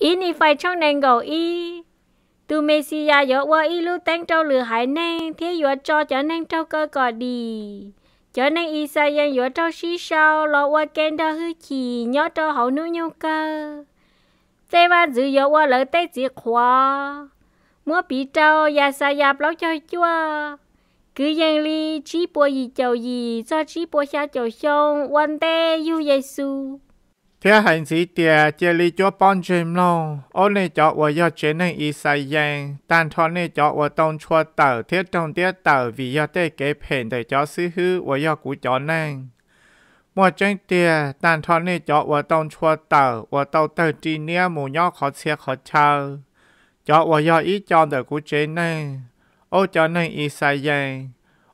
in y phải trong nền gầu y tu mê si ya yo wa y lu tang trâu lửa hải nang thế yo cho trở nên trâu cơ cò đi cho nên y sa yang yo trâu xí sao lo wa ken da hư chỉ nhớ trâu hậu nu nhau cơ thế ba dữ yo wa lỡ tê chỉ khóa mua bị trâu ya sa ya bao cho chua cứ yang li chi bùa gì chầu gì cho chi bùa xa chầu xong quan tê yu giê xu thế hành sĩ tiề chia li cho bọn chim lo ô nè cho vợ yo chuyện nên y sai yang tan thọ nè cho vợ tông chua tờ thiết trong tiết tờ vì yo tê kế phèn để cho sư hư vợ yo cú cho nên mua chân tiề tan thọ nè cho vợ tông chua tờ vợ tàu tờ chỉ nia mù nhỏ khó xe khó chờ cho vợ yo ít cho để cú chuyện nên ô cho nên y sai yang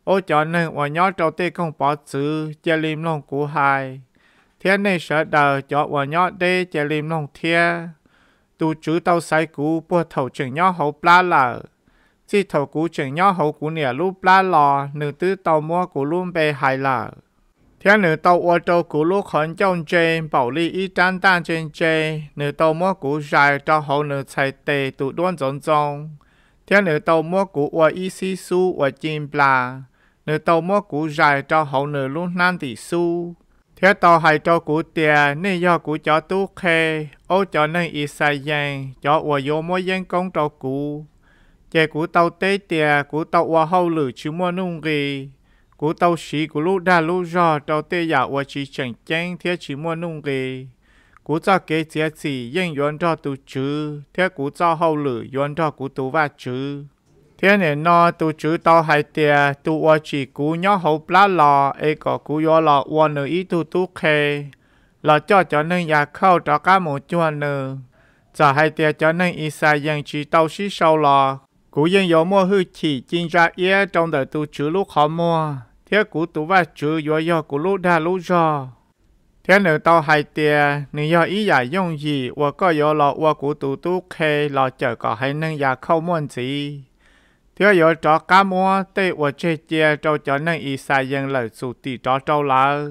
ô cho nên vợ nhỏ trâu tê không bỏ chữ chia lim long cú hai thiên này sợ đờ cho và nhỏ đê chè lim nông thiên tu chú tàu sai cú bùa thầu chừng nhỏ hậu bla lờ chỉ thầu cú chừng nhỏ hậu cú nè lu bla lò nữ tứ tàu mua cú luôn bề hài lờ thiên nữ tàu ô tô cú lu khẩn trong chê bảo ly y tan tan trên chê nữ tàu mua cú dài cho hậu nữ chạy tề tụ đoan giống giống thiên nữ tàu mua cú ô y si su ô chim bla, nữ tàu mua cú dài cho hậu nữ luôn nan tỷ su thế tàu hay cho cụ tiề nên do cụ cho tu khê ô cho nên y sai giang cho ủa vô mỗi giang công cho cụ chế cụ tàu tế tiề cụ tàu ủa hậu lử chứ mua nung gì cụ tàu sĩ cụ lúc đa lúc giò tàu tế giả ủa chỉ chẳng chăng thế chỉ mua nung gì cụ cho kế chế chỉ yên yuan cho tu chứ thế cụ cho hậu lử yuan cho cụ tu va chứ hiện nay nó tu chú tao hai tia tu ở chỉ cú nhỏ hậu lá lò ấy có cú nhỏ lo ở nơi ít tu tu khe lo cho cho nên nhà khâu cho cá một chuan nữa giờ hai tia cho nên ít sai dân chỉ tao xí sâu lo, cú dân yếu mua hư chỉ chính ra yế trong đời tu chú lúc khó mua thế cú tu va chú yếu yếu cú lúc đa lúc do thế nữa tao hai tia nếu yếu ý giải dùng gì và có yếu lo và cú tu tu khe lo chờ có hai nên nhà khâu muốn gì thiếu yếu cho cá mua tê và chê chia cho cho nên y sai dân lời sụ tì cho trâu là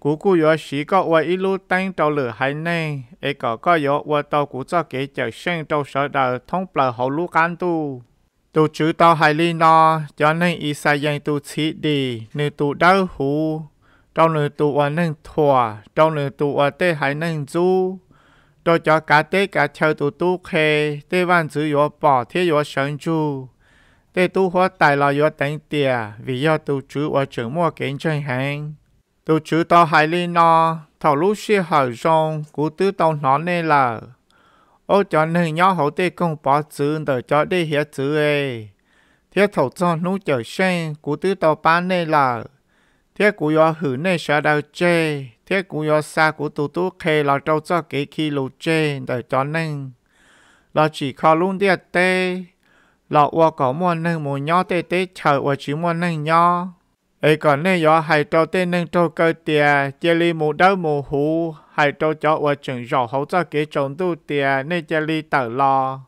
cú cú yếu sĩ có và ít lúc tăng trâu lửa hay nè ấy có có yếu và tàu cú cho kế chở sinh trâu sở đời thông bờ hậu lũ can tu tu chữ tao hay li nó cho nên y sai dân tu chỉ đi nữ tu đau hú trong nữ tu và nên thua trong nữ tu và tê hay nên du tôi cho cá tê cá theo tu tu khê tê văn chữ yếu bỏ thế yếu sinh chu Tê tu hóa tài là yếu đánh tìa, vì do tu chú ở trường mua kiến chân hành. Tu chú to hài lý nó, thảo lúc xì hở rong, cú tư tông nó nê là. Ô cho nên nhỏ hậu tê công bỏ chữ đỡ cho đi hiệp chữ ê. Thiết thổ cho nụ chở sen, cú tư tàu bán nê là. Thiết cú yếu hử nê sẽ đau chê, thiết cú yếu xa cú tu tu khê là trâu cho kế khi lù chê đỡ cho nên. Là chỉ khó luôn điệt tê, lọ qua có mua nâng mù nhó tê tê chờ qua chỉ mua nâng nhó ấy còn nên do hai trâu tê nâng trâu cơ tìa chê li mù đau mù hú hai trâu cho qua chừng rõ hậu cho kế trồng tu tìa nên chê li tờ lo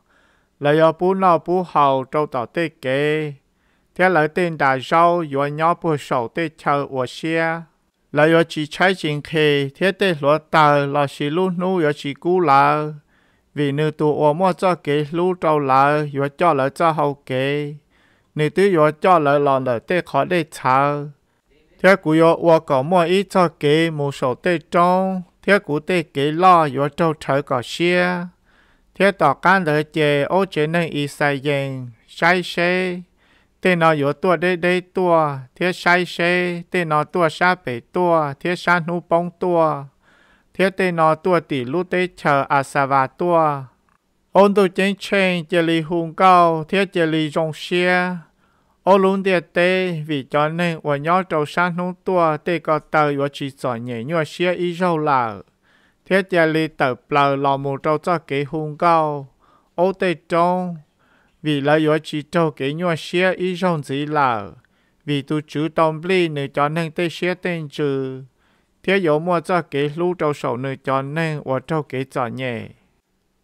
là do bú lo bú hầu trâu tỏ tê kế thế lời tên đà rau do nhó bù sầu tê chờ qua xe là do chỉ trái chính khề thế tê lúa tờ là chỉ lu nu do chỉ cú lờ vì nữ tu ô mua cho kế lũ trâu lỡ yếu cho lỡ cho hậu kế nữ tu yếu cho lỡ lòng lỡ tê khó để chờ thế cú yếu ô có mua ít cho kế một số tê trong thế cú tê kế lo yếu trâu chờ có xe thế tỏ can lỡ chê ô chế nên y sai dành sai xe tê nó yếu tua đê đê tua thế sai xe tê nó tua xa bể tua thế sa nu bông tua thiết tế nó tua tỷ lũ tê chờ à sa và tua ôn tu chính chen chê li hùng cao thiết chê li rong xia ô lún tế tế vì cho nên và nhó trâu sáng nung tua tê có tờ và chỉ sọ nhẹ nhua xia y râu là thiết chê li tờ plờ lò mù trâu cho kế hùng cao ô tế trông vì lợi yếu chỉ trâu kế nhua xia y rong dĩ là vì tu chú tông bli nữ cho nên tế xia tên trừ thế dụ mua cho cái lũ trâu sầu nữ cho nên và trâu cái cho nhẹ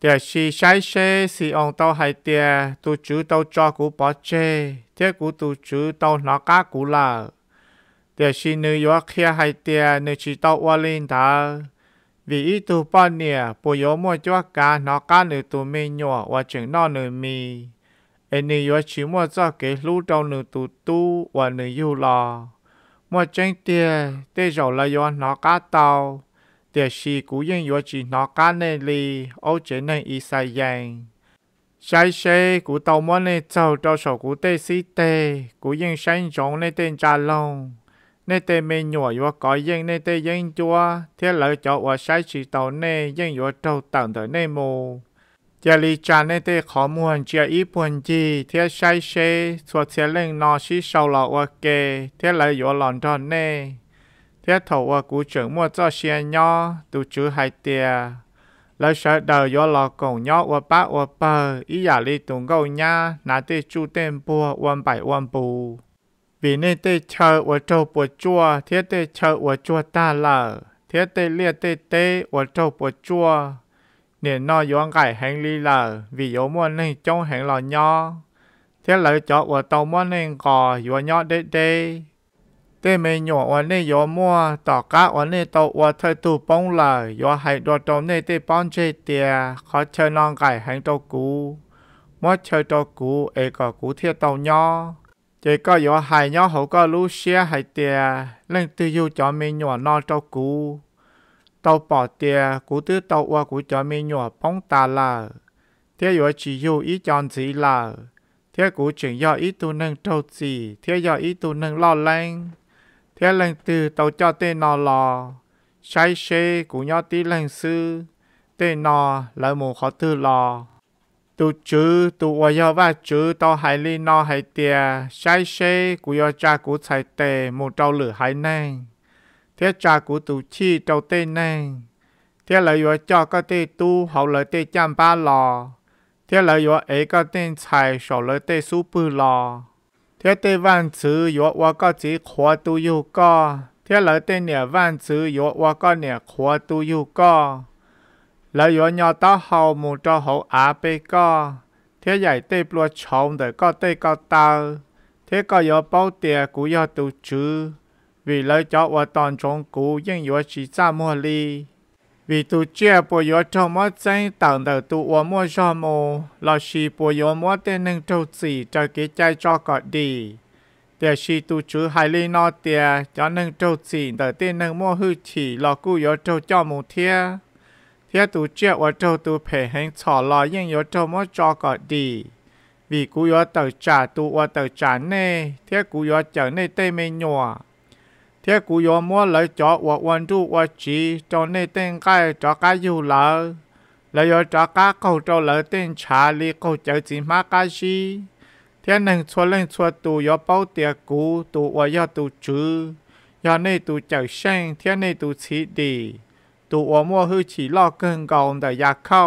thế si sai xe si ông tao hay thế tu chữ tao cho cú bỏ chê thế cú tu chữ tao nó cá cú là thế si nữ yếu kia hay thế nữ chỉ tao qua linh ta vì ít tu bỏ nè bố yếu mua cho cá nó cá nữ tu mi nhỏ và chừng nó nữ mi anh nữ yếu chỉ mua cho cái lũ trâu nữ tu tu và nữ yêu lo mua chân tiền tê rổ là do nó cá tàu tiền xì cú yên yo chỉ nó cá này li ô chế này y sai yang sai xe cú tàu mua này tàu cho số cú tê xí tê cú yên sáng trong này tên cha long này tê mê nhỏ yo có yên này tê yên chua thế lợi cho wa sai chỉ tàu này yên yo trâu tặng tới này mù จะลีจานเตขอมวนเจียอีปุ่นจีเทียใช้เชสวดเสียเล่งนอชิเซาหลอวเกเทียเลยอยู่หลอนดอนเน่เทียถวกูเฉิงมั่วเจ้าเชียนยอตูจื้อไฮเตียแล้วเสดออยู่หลอกงยอวปะวเปออีอย่าลีตุงกงญานาเตจูเต็มปัววันไปวันปู vì nên tê chờ ở trâu bùa chua, thiết tê chờ ở chua ta lở, thiết tê lia tê tê ở trâu bùa chua, nên nó yong cái hành lý là vì yếu muốn nên trong hành lò nhỏ thế lợi cho của tàu muốn nên cò yếu nhỏ đê đê thế mê nhỏ ở nên yếu mua tỏ cá ở nên tàu ở thời tù bông là yếu hành đồ tàu nên tê bông chê tìa khó chơi non cái hành tàu cú mua chơi tàu cú ấy có cũ thiệt tàu nhỏ chỉ có yếu hành nhỏ hậu có lú xe hay tìa nên tư yêu cho mê nhỏ non tàu cú tàu bỏ tiền cú tư tàu qua cú cho mi nhỏ bóng ta là thế yếu chỉ yêu ý chọn gì là thế cú chuyển do ý tu nâng trâu gì thế do ý tu nâng lo lắng thế lần từ tàu cho tên nó lò sai xe cú nhỏ tí lần sư tên nó lại một khó tư lò tu chữ tu ở yo và chữ tao hải li no hải tiề sai xe cú yo cha cú chạy tề một trâu lửa hải nang thế cha của tụ chi trâu tê nang thế là yo cho có tê tu hậu lợi tê chăm ba lò thế là yo ấy có tên xài sổ lợi tê su bư lò thế tê văn chữ yo wa có chỉ khóa tu yêu co thế lợi tê nè văn chữ yo wa có nè khóa tu yêu co lợi yo nhỏ ta hậu mù cho hậu á bê co thế dạy tê bùa chồng để có tê có tao thế có yo bao tiền của yo tu chữ vì lợi cho và toàn trọng cũ nhưng yếu chỉ xa mua li vì tu chia bộ yếu trong mất danh tặng đầu tu và mua cho mô là chỉ bộ yếu mua tên nâng trâu chỉ cho cái chai cho có đi để chỉ tu chữ hai li nọ tiền cho nâng trâu chỉ đầu tên nâng mua hư chỉ là cũ yếu trâu cho mù thiê thiê tu chia và trâu tu phải hình cho lo nhưng yếu trâu mua cho có đi vì cũ yếu tờ trả tu và tờ trả nê thiê cũ yếu chờ nê tê mê nhòa เที่ยกูยอมว่าเลยจอวัววันทุกวันจีจนในเต้นใกล้จอก้ยอยู่เลยเลยจอก้าเขาจอเลยเต้นชาลีเขาเจอจีมากาชีเที่ยหนึ่งชวนเล่นชวนตูยอเป้าเตียกูตูววายตตูจื้อยอในตูเจอเชงเที่ยในตูชีดีตูว่วมั่วหื้อฉีลอกเกินกองแต่อยากเข้า